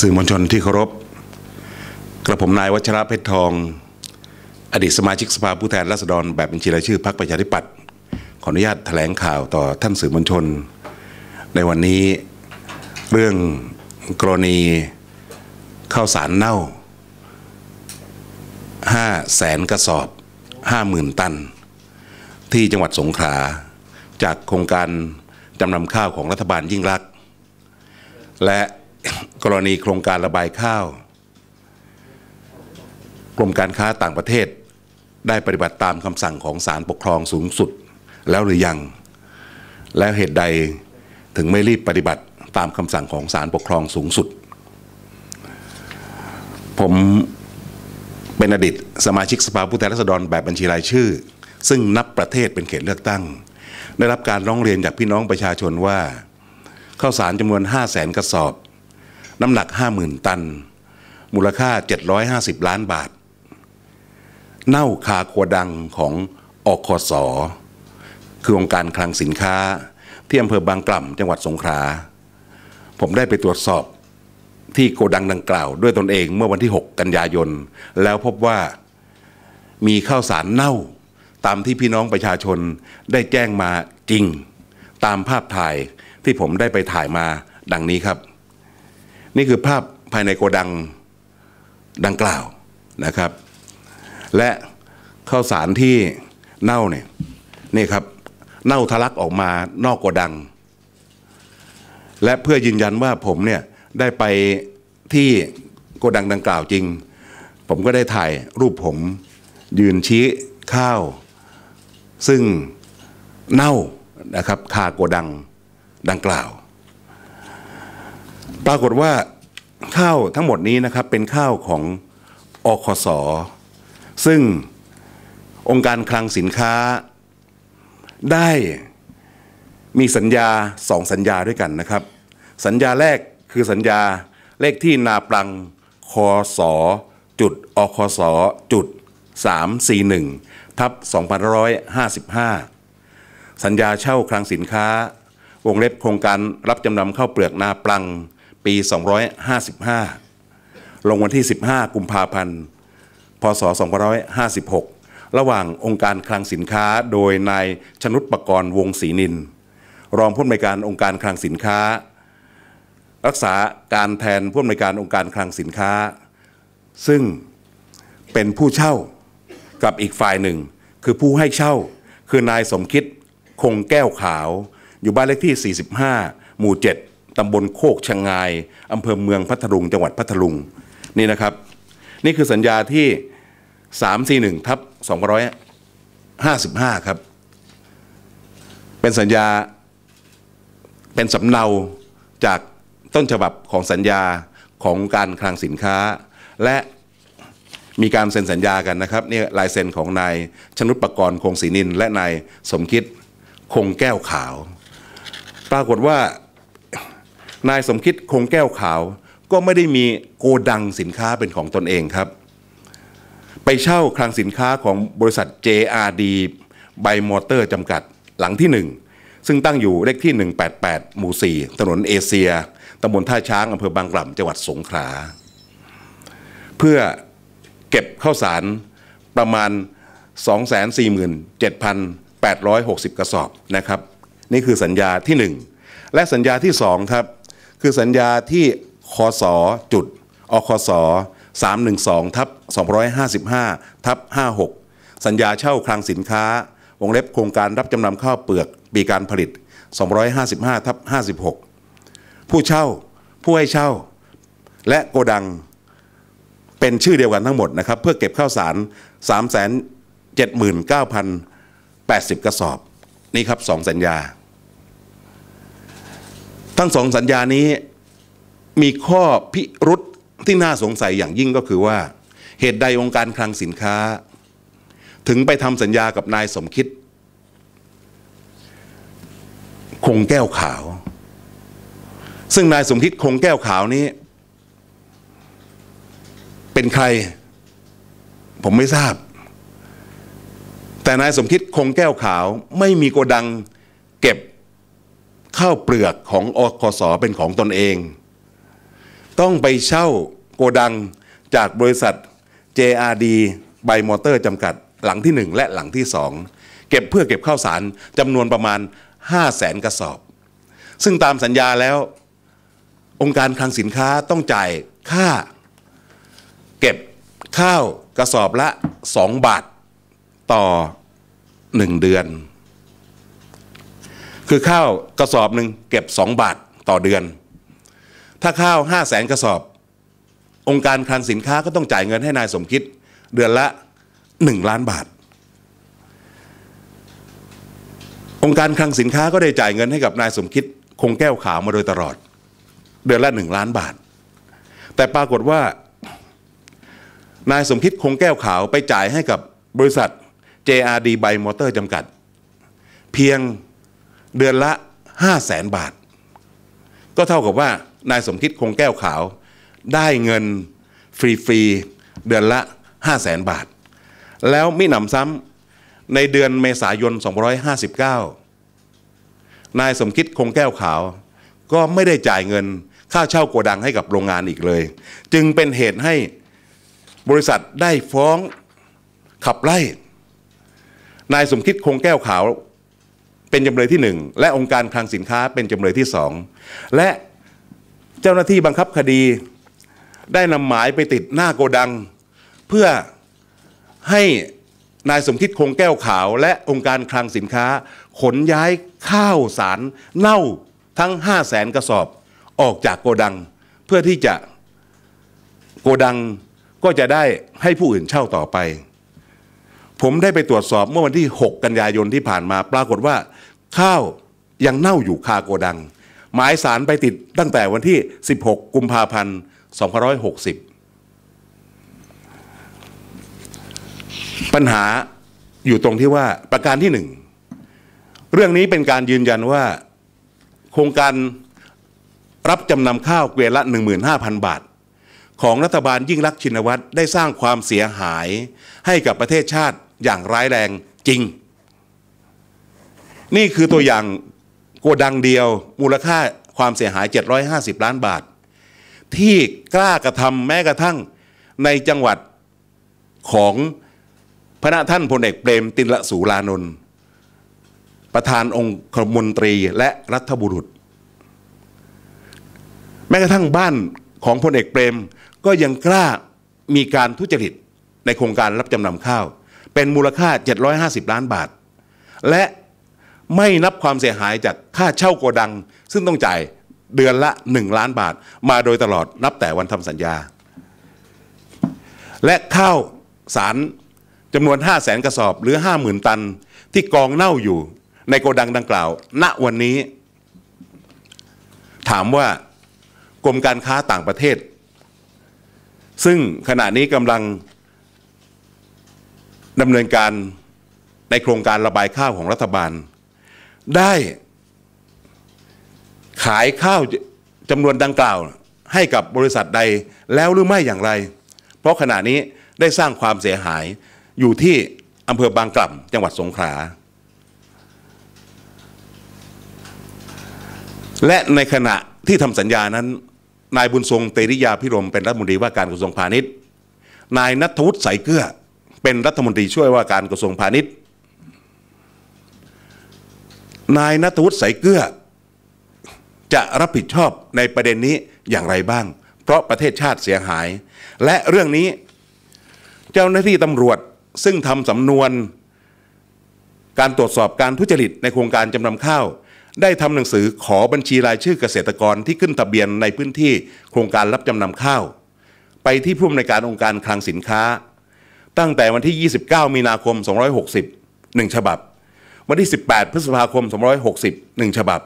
สื่อมวลชนที่เคารพกระผมนายวัชระเพชรทอง อดีตสมาชิกสภาผู้แทนราษฎร แบบบัญชีรายชื่อพรรคประชาธิปัตย์ขออนุญาตแถลงข่าวต่อท่านสื่อมวลชน ในวันนี้ เรื่องกรณีข้าวสารเน่าห้าแสนกระสอบห้าหมื่นตัน ที่จังหวัดสงขลาจากโครงการจำนำข้าวของรัฐบาลยิ่งรักและกรณีโครงการระบายข้าว กรมการค้าต่างประเทศ ได้ปฏิบัติตามคำสั่งของศาลปกครองสูงสุดแล้วหรือยัง แล้วเหตุใดถึงไม่รีบปฏิบัติตามคำสั่งของศาลปกครองสูงสุด ผมเป็นอดีตสมาชิกสภาผู้แทนราษฎรแบบบัญชีรายชื่อ ซึ่งนับประเทศเป็นเขตเลือกตั้ง ได้รับการร้องเรียนจากพี่น้องประชาชนว่าข้าวสารจำนวน 5 0 0แสนกระสอบน้ำหนัก 50,000 ตัน มูลค่า 750 ล้านบาท เน่าคาครัวดังของอคสอคือองค์การคลังสินค้า ที่อำเภอบางกล่ำจังหวัดสงขลาผมได้ไปตรวจสอบที่โกดังดังกล่าวด้วยตนเองเมื่อวันที่ 6 กันยายน แล้วพบว่า มีข้าวสารเน่าตามที่พี่น้องประชาชนได้แจ้งมาจริง ตามภาพถ่ายที่ผมได้ไปถ่ายมาดังนี้ครับนี่คือภาพภายในโกดังดังกล่าวนะครับ และข้าวสารที่เน่าเนี่ยนี่ครับเน่าทะลักออกมานอกโกดัง และเพื่อยืนยันว่าผมเนี่ยได้ไปที่โกดังดังกล่าวจริง ผมก็ได้ถ่ายรูปผมยืนชี้ข้าว ซึ่งเน่านะครับคาโกดังดังกล่าวปรากฏว่าข้าวทั้งหมดนี้นะครับ เป็นข้าวของอคส ซึ่งองค์การคลังสินค้า ได้มีสัญญาสองสัญญาด้วยกันนะครับ สัญญาแรกคือสัญญาเลขที่นาปรัง คสจุดอคสจุด341ทับ2555 สัญญาเช่าคลังสินค้า วงเล็บโครงการ รับจำนำข้าวเปลือกนาปรังปี 255 ลงวันที่ 15 กุมภาพันธ์ พศ 2556 ระหว่างองค์การคลังสินค้าโดยนายชนุดประกรณ์วงศรีนิน รองผู้อำนวยการองค์การคลังสินค้า รักษาการแทนผู้อำนวยการองค์การคลังสินค้า ซึ่งเป็นผู้เช่ากับอีกฝ่ายหนึ่ง คือผู้ให้เช่าคือนายสมคิดคงแก้วขาวอยู่บ้านเลขที่ 45 หมู่ 7ตำบลโคกชะงงาย อำเภอเมืองพัทลุง จังหวัดพัทลุง นี่นะครับ นี่คือสัญญาที่ 341ทับ255 ครับ เป็นสัญญา เป็นสำเนาจากต้นฉบับของสัญญาของการคลังสินค้า และมีการเซ็นสัญญากันนะครับนี่ลายเซ็นของนายชนุประกรณ์คงศรีนิน และนายสมคิดคงแก้วขาว ปรากฏว่านายสมคิดคงแก้วขาวก็ไม่ได้มีโกดังสินค้าเป็นของตนเองครับ ไปเช่าคลังสินค้าของบริษัท JRD ใบมอเตอร์จำกัดหลังที่ 1 ซึ่งตั้งอยู่เลขที่ 188 หมู่4ถนนเอเชียตำบลท่าช้างอำเภอบางกล่ำ จังหวัดสงขลา เพื่อเก็บข้าวสารประมาณ 247,860 กระสอบนะครับ นี่คือสัญญาที่ 1 และสัญญาที่2ครับคือสัญญาที่คสจุดอคศ312 ทับ255ทับ56 สัญญาเช่าคลังสินค้า วงเล็บโครงการรับจำนำข้าวเปลือกปีการผลิต 255ทับ56 ผู้เช่าผู้ให้เช่า และโกดังเป็นชื่อเดียวกันทั้งหมดนะครับ เพื่อเก็บข้าวสาร 3 7 9 0 80 กระสอบนี่ครับ 2 สัญญาทั้งสองสัญญานี้มีข้อพิรุษที่น่าสงสัยอย่างยิ่งก็คือว่า เหตุใดองค์การคลังสินค้า ถึงไปทำสัญญากับนายสมคิด คงแก้วขาว ซึ่งนายสมคิดคงแก้วขาวนี้ เป็นใคร ผมไม่ทราบ แต่นายสมคิดคงแก้วขาว ไม่มีโกดังข้าวเปลือกของอคสเป็นของตนเอง ต้องไปเช่าโกดังจากบริษัท JRD ไบมอเตอร์จำกัดหลังที่ 1 และหลังที่ 2 เก็บเพื่อเก็บข้าวสารจำนวนประมาณ 5 0 0แสนกระสอบ ซึ่งตามสัญญาแล้วองค์การคลังสินค้าต้องจ่ายค่า เก็บข้าวกระสอบละ 2 บาทต่อ 1 เดือนคือข้าวกระสอบหนึ่งเก็บ2บาทต่อเดือน ถ้าข้าว5 0 0แสนกระสอบ องค์การคลังสินค้าก็ต้องจ่ายเงินให้นายสมคิดเดือนละ 1 ล้านบาท องค์การคลังสินค้าก็ได้จ่ายเงินให้กับนายสมคิดคงแก้วขาวมาโดยตลอด เดือนละ1ล้านบาท แต่ปรากฏว่า นายสมคิดคงแก้วขาวไปจ่ายให้กับบริษัท JRD ใบมอเตอร์จำกัด เพียงเดือนละ 5 0 0แสนบาท ก็เท่ากับว่านายสมคิดคงแก้วขาว ได้เงินฟรีๆเดือนละ 5 0 0แสนบาท แล้วมิหนำซ้ำในเดือนเมษายน2 5 9 นายสมคิดคงแก้วขาวก็ไม่ได้จ่ายเงินค่าเช่าโกดังให้กับโรงงานอีกเลย จึงเป็นเหตุให้บริษัทได้ฟ้องขับไล่นายสมคิดคงแก้วขาวเป็นจำเลยที่ 1 และองค์การคลังสินค้าเป็นจำเลยที่ 2 และเจ้าหน้าที่บังคับคดีได้นำหมายไปติดหน้าโกดัง เพื่อให้นายสมคิดคงแก้วขาว และองค์การคลังสินค้า ขนย้ายข้าวสารเน่าทั้ง5 0 0แสนกระสอบออกจากโกดังเพื่อที่จะโกดังก็จะได้ให้ผู้อื่นเช่าต่อไป ผมได้ไปตรวจสอบเมื่อวันที่ 6 กันยายนที่ผ่านมาปรากฏว่าข้าวยังเน่าอยู่คาโกดัง หมายสารไปติดตั้งแต่วันที่ 16 กุมภาพันธ์ 2560 ปัญหาอยู่ตรงที่ว่าประการที่หนึ่งเรื่องนี้เป็นการยืนยันว่าโครงการ รับจำนำข้าวเกวียนละ 15,000 บาท ของรัฐบาลยิ่งรักชินวัตร ได้สร้างความเสียหายให้กับประเทศชาติอย่างร้ายแรงจริงนี่คือตัวอย่างโกดังเดียวมูลค่าความเสียหาย 750 ล้านบาท ที่กล้ากระทำแม้กระทั่งในจังหวัดของพระท่านพลเอกเปรมตินละสูรานนท์ประธานองค์คมนตรีและรัฐบุรุษ แม้กระทั่งบ้านของพลเอกเปรมก็ยังกล้ามีการทุจริต ในโครงการรับจำนำข้าว เป็นมูลค่า 750 ล้านบาทและไม่นับความเสียหายจากค่าเช่าโกดังซึ่งต้องจ่ายเดือนละ 1 ล้านบาท มาโดยตลอดนับแต่วันทำสัญญา และข้าวสารจำนวน5 0 0แสนกระสอบหรือ 50,000 ตันที่กองเน่าอยู่ในโกดังดังกล่าว ณวันนี้ ถามว่ากรมการค้าต่างประเทศ ซึ่งขณะนี้กำลังดำเนินการในโครงการระบายข้าวของรัฐบาลได้ขายข้าวจำนวนดังกล่าวให้กับบริษัทใดแล้วหรือไม่อย่างไร เพราะขณะนี้ได้สร้างความเสียหายอยู่ที่อำเภอบางกล่ำจังหวัดสงขลา และในขณะที่ทำสัญญานั้นนายบุญทรงเตริยาพิรมเป็นรัฐมนตรีว่าการกระทรวงพาณิชย์ นายนัทวุฒิสายเกลือเป็นรัฐมนตรีช่วยว่าการกระทรวงพาณิชย์นายนัทวุฒิสายเกลือจะรับผิดชอบในประเด็นนี้อย่างไรบ้าง เพราะประเทศชาติเสียหาย และเรื่องนี้ เจ้าหน้าที่ตำรวจซึ่งทำสำนวน การตรวจสอบการทุจริตในโครงการจำนำข้าวได้ทำหนังสือขอบัญชีรายชื่อเกษตรกรที่ขึ้นทะเบียนในพื้นที่โครงการรับจำนำข้าวไปที่ผู้อำนวยการองค์การคลังสินค้า ตั้งแต่วันที่ 29 มีนาคม 260 1ฉบับวันที่ 18 พฤษภาคม 260 1ฉบับ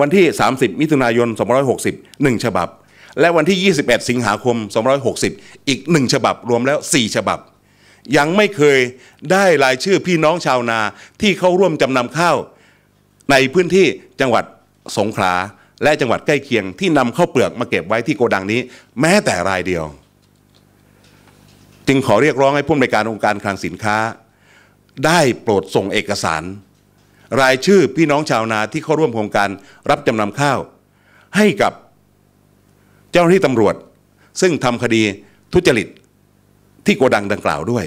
วันที่ 30 มิถุนายน 260 1ฉบับ และวันที่ 21 สิงหาคม 260 อีก 1 ฉบับรวมแล้ว 4 ฉบับ ยังไม่เคยได้รายชื่อพี่น้องชาวนาที่เข้าร่วมจำนำข้าวในพื้นที่จังหวัดสงขลา และจังหวัดใกล้เคียงที่นำข้าวเปลือกมาเก็บไว้ที่โกดังนี้ แม้แต่รายเดียว จึงขอเรียกร้องให้ผู้อำนวยการองค์การคลังสินค้า ได้โปรดส่งเอกสารรายชื่อพี่น้องชาวนาที่เข้าร่วมโครงการรับจำนำข้าว ให้กับเจ้าหน้าที่ตำรวจ ซึ่งทำคดีทุจริตที่โกดังดังกล่าวด้วย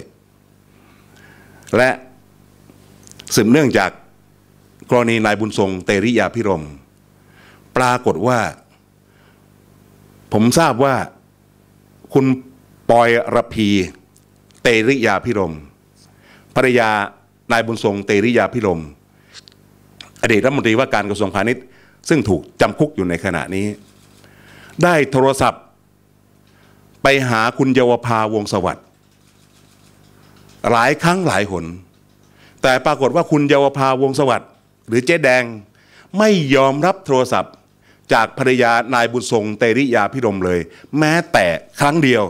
และสืบเนื่องจากกรณีนายบุญทรงเตริยาพิรมปรากฏว่า ผมทราบว่าคุณปอยระพีเตริยาพิรมภรรยานายบุญทรงเตริยาพิรมอดีตรัฐมนตรีว่าการกระทรวงพาณิชย์ซึ่งถูกจำคุกอยู่ในขณะนี้ ได้โทรศัพท์ ไปหาคุณเยาวภาวงสวัสด์หลายครั้งหลายหน แต่ปรากฏว่าคุณเยาวภาวงสวัสด์หรือเจ๊แดง ไม่ยอมรับโทรศัพท์ จากภรรยานายบุญทรงเตริยาพิรมเลย แม้แต่ครั้งเดียว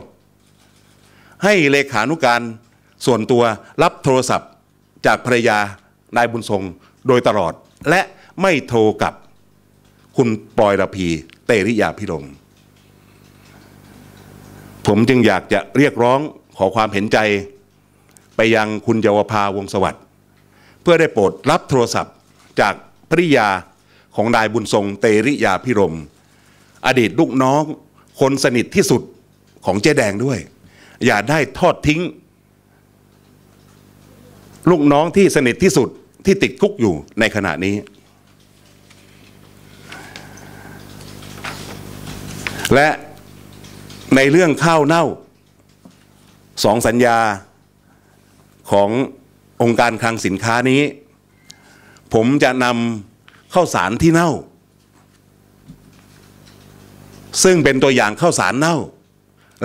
ให้เลขานุการส่วนตัวรับโทรศัพท์ จากภรรยานายบุญทรงโดยตลอดและไม่โทรกับคุณปอยระพีเตริยาพิรม ผมจึงอยากจะเรียกร้องขอความเห็นใจ ไปยังคุณเยาวภาวงสวัสดิ์เพื่อได้โปรดรับโทรศัพท์จากภริยาของนายบุญทรงเตริยาพิรม อดีตลูกน้องคนสนิทที่สุดของเจ๊แดงด้วย อย่าได้ทอดทิ้ง ลูกน้องที่สนิทที่สุดที่ติดคุกอยู่ในขณะนี้ และในเรื่องข้าวเน่าสองสัญญาขององค์การคลังสินค้านี้ ผมจะนำข้าวสารที่เน่า ซึ่งเป็นตัวอย่างข้าวสารเน่า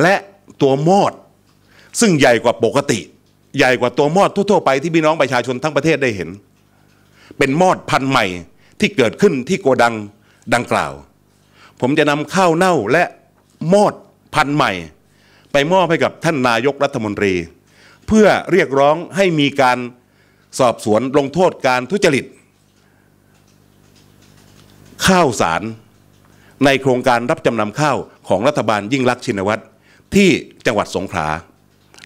และตัวมอดซึ่งใหญ่กว่าปกติ ใหญ่กว่าตัวมอดทั่วๆไปที่พี่น้องประชาชนทั้งประเทศได้เห็นเป็นมอดพันธุ์ใหม่ที่เกิดขึ้นที่โกดังดังกล่าว ผมจะนำข้าวเน่าและมอดพันธุ์ใหม่ ไปมอบให้กับท่านนายกรัฐมนตรี เพื่อเรียกร้องให้มีการสอบสวนลงโทษการทุจริต ข้าวสารในโครงการรับจำนำข้าวของรัฐบาลยิ่งรักชินวัตรที่จังหวัดสงขลา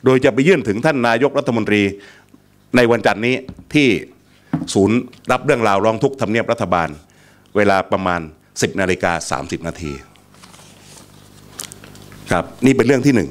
โดยจะไปยื่นถึงท่านนายกรัฐมนตรีในวันจันทร์นี้ที่ศูนย์ รับเรื่องราว ร้องทุกข์ทำเนียบรัฐบาล เวลาประมาณ 10 นาฬิกา 30 นาทีครับ นี่เป็นเรื่องที่หนึ่ง